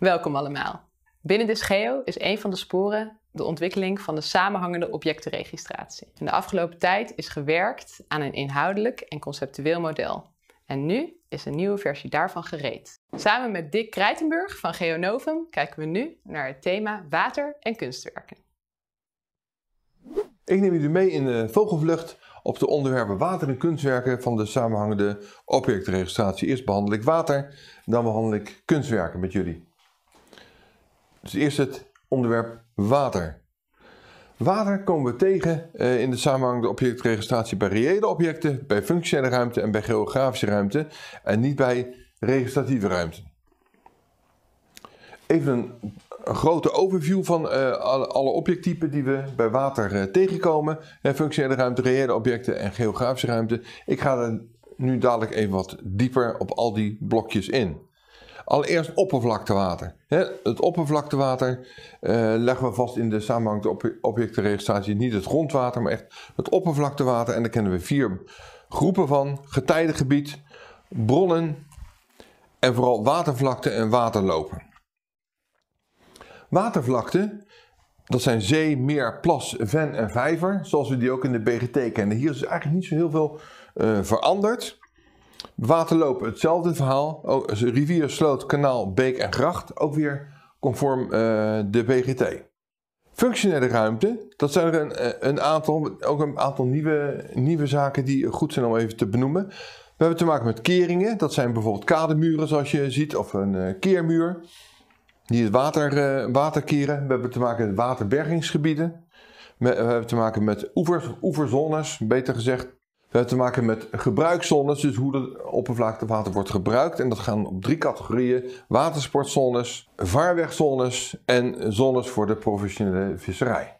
Welkom allemaal. Binnen DISGEO is een van de sporen de ontwikkeling van de samenhangende objectenregistratie. In de afgelopen tijd is gewerkt aan een inhoudelijk en conceptueel model. En nu is een nieuwe versie daarvan gereed. Samen met Dick Krijtenburg van Geonovum kijken we nu naar het thema water en kunstwerken. Ik neem jullie mee in de vogelvlucht op de onderwerpen water en kunstwerken van de samenhangende objectenregistratie. Eerst behandel ik water, dan behandel ik kunstwerken met jullie. Dus eerst het onderwerp water. Water komen we tegen eh, in de de objectregistratie bij reële objecten, bij functionele ruimte en bij geografische ruimte en niet bij registratieve ruimte. Even een, grote overview van eh, alle, objecttypen die we bij water eh, tegenkomen. Eh, functionele ruimte, reële objecten en geografische ruimte. Ik ga er nu dadelijk even wat dieper op al die blokjes in. Allereerst oppervlaktewater. het oppervlaktewater eh, leggen we vast in de samenhangende objectenregistratie. Niet het grondwater, maar echt het oppervlaktewater. En daar kennen we vier groepen van. Getijdengebied, bronnen en vooral watervlakte en waterlopen. Watervlakte, dat zijn zee, meer, plas, ven en vijver. Zoals we die ook in de BGT kennen. Hier is dus eigenlijk niet zo heel veel eh, veranderd. Waterlopen, hetzelfde verhaal. rivier, sloot, kanaal, beek en gracht. Ook weer conform eh, de BGT. Functionele ruimte, dat zijn er een, eh, een, aantal, ook een aantal nieuwe, nieuwe zaken die goed zijn om even te benoemen. We hebben te maken met keringen, dat zijn bijvoorbeeld kademuren zoals je ziet, of een eh, keermuur die het water, water keren. We hebben te maken met waterbergingsgebieden. We, hebben te maken met oevers, oeverzones, beter gezegd we hebben te maken met gebruikszones, dus hoe de oppervlaktewater wordt gebruikt. En dat gaan op drie categorieën: watersportzones, vaarwegzones en zones voor de professionele visserij.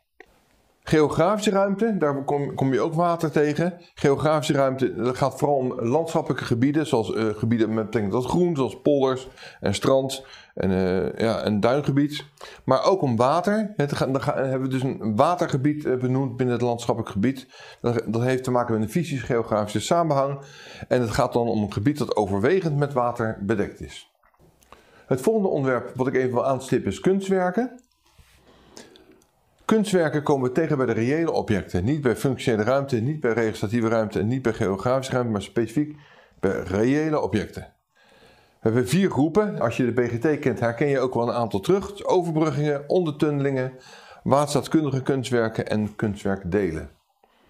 Geografische ruimte, daar kom, kom, je ook water tegen. Geografische ruimte, dat gaat vooral om landschappelijke gebieden, zoals eh, gebieden met ik dat groen, zoals polders en strand en uh, ja, een duingebied. Maar ook om water. Het, dan hebben we dus een watergebied eh, benoemd binnen het landschappelijk gebied. Dat, dat heeft te maken met een fysisch geografische samenhang. En het gaat dan om een gebied dat overwegend met water bedekt is. Het volgende onderwerp wat ik even wil aanstippen is kunstwerken. Kunstwerken komen we tegen bij de reële objecten, niet bij functionele ruimte, niet bij registratieve ruimte en niet bij geografische ruimte, maar specifiek bij reële objecten. We hebben vier groepen. Als je de BGT kent, herken je ook wel een aantal terug. Overbruggingen, ondertunnelingen, waterstaatkundige kunstwerken en kunstwerkdelen.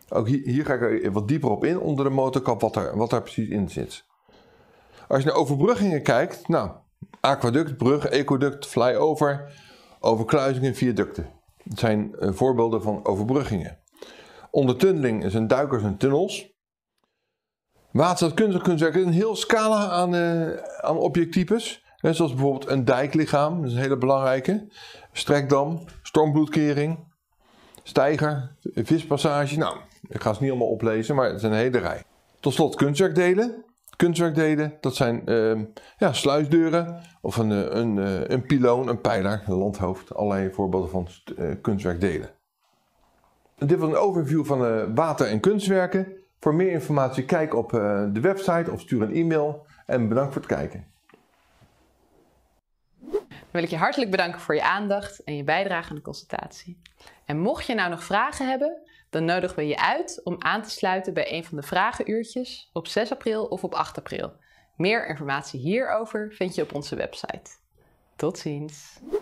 Ook hier, ga ik wat dieper op in onder de motorkap wat daar, wat daar precies in zit. Als je naar overbruggingen kijkt, nou, aquaduct, brug, ecoduct, flyover, overkluizingen en viaducten. Het zijn eh, voorbeelden van overbruggingen. Ondertunneling zijn duikers en tunnels. kunstwerk is een heel scala aan, uh, aan objecttypes. zoals bijvoorbeeld een dijklichaam, dat is een hele belangrijke. Strekdam, stormbloedkering, steiger, vispassage. Nou, ik ga ze niet allemaal oplezen, maar het is een hele rij. Tot slot kunstwerkdelen kunstwerk deden. Dat zijn ehm, ja, sluisdeuren of een, eh, een, eh, een piloon, een pijler, een landhoofd. Allerlei voorbeelden van eh, kunstwerk delen. Dit was een overview van water- en kunstwerken. Voor meer informatie kijk op de website of stuur een e-mail. En bedankt voor het kijken wil ik je hartelijk bedanken voor je aandacht en je bijdrage aan de consultatie. En mocht je nou nog vragen hebben, dan nodigen we je uit om aan te sluiten bij een van de vragenuurtjes op 6 april of op 8 april. Meer informatie hierover vind je op onze website. Tot ziens!